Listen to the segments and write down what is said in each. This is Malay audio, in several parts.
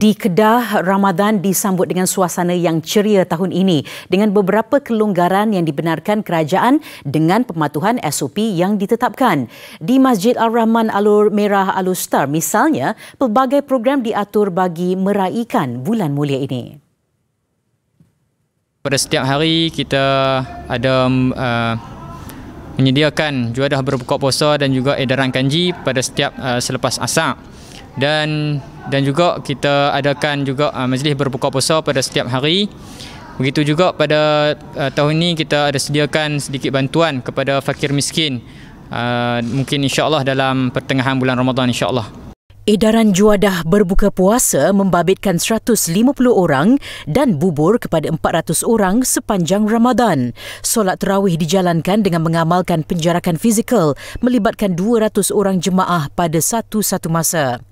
Di Kedah, Ramadan disambut dengan suasana yang ceria tahun ini dengan beberapa kelonggaran yang dibenarkan kerajaan dengan pematuhan SOP yang ditetapkan. Di Masjid Al rahman Alur Merah Alustar misalnya, pelbagai program diatur bagi meraihkan bulan mulia ini. Pada setiap hari kita ada uh, menyediakan juadah berbuka puasa dan juga edaran kanji pada setiap uh, selepas asap dan dan juga kita adakan juga uh, majlis berbuka puasa pada setiap hari. Begitu juga pada uh, tahun ini kita ada sediakan sedikit bantuan kepada fakir miskin. Uh, mungkin insya-Allah dalam pertengahan bulan Ramadan insya-Allah. Edaran juadah berbuka puasa membabitkan 150 orang dan bubur kepada 400 orang sepanjang Ramadan. Solat terawih dijalankan dengan mengamalkan penjarakan fizikal melibatkan 200 orang jemaah pada satu-satu masa.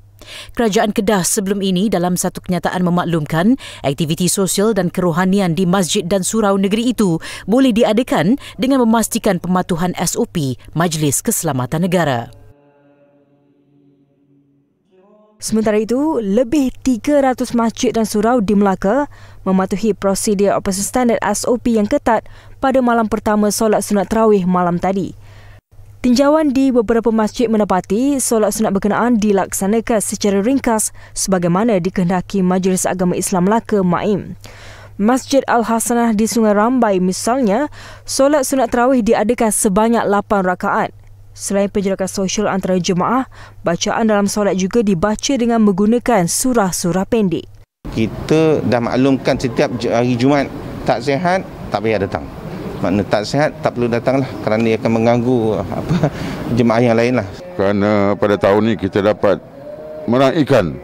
Kerajaan Kedah sebelum ini dalam satu kenyataan memaklumkan aktiviti sosial dan kerohanian di masjid dan surau negeri itu boleh diadakan dengan memastikan pematuhan SOP Majlis Keselamatan Negara. Sementara itu, lebih 300 masjid dan surau di Melaka mematuhi prosedur operasi standard SOP yang ketat pada malam pertama solat sunat terawih malam tadi. Tinjauan di beberapa masjid menepati solat sunat berkenaan dilaksanakan secara ringkas sebagaimana dikehendaki Majlis Agama Islam Melaka MAIM. Masjid Al-Hasanah di Sungai Rambai misalnya, solat sunat terawih diadakan sebanyak 8 rakaat. Selain penjelakan sosial antara jemaah, bacaan dalam solat juga dibaca dengan menggunakan surah-surah pendek. Kita dah maklumkan setiap hari Jumaat tak sihat, tak payah datang makna tak sihat tak perlu datang lah kerana dia akan mengganggu apa jemaah yang lain lah. Kerana pada tahun ini kita dapat meraihkan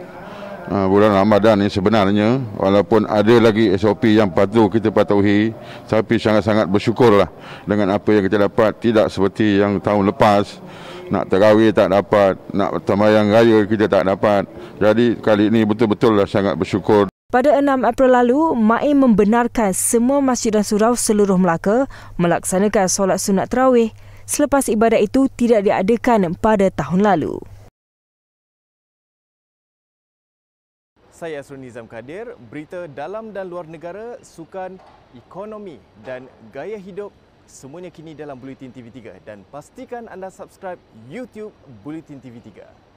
uh, bulan Ramadan ini sebenarnya walaupun ada lagi SOP yang patuh kita patuhi tapi sangat-sangat bersyukur lah dengan apa yang kita dapat tidak seperti yang tahun lepas nak terawih tak dapat, nak tambah yang raya kita tak dapat. Jadi kali ini betul-betul lah sangat bersyukur. Pada 6 April lalu, MAI membenarkan semua masjid dan surau seluruh Melaka melaksanakan solat sunat terawih selepas ibadat itu tidak diadakan pada tahun lalu. Saya Asrul Nizam Kadir, berita dalam dan luar negara, sukan, ekonomi dan gaya hidup semuanya kini dalam Bulletin TV3 dan pastikan anda subscribe YouTube Bulletin TV3.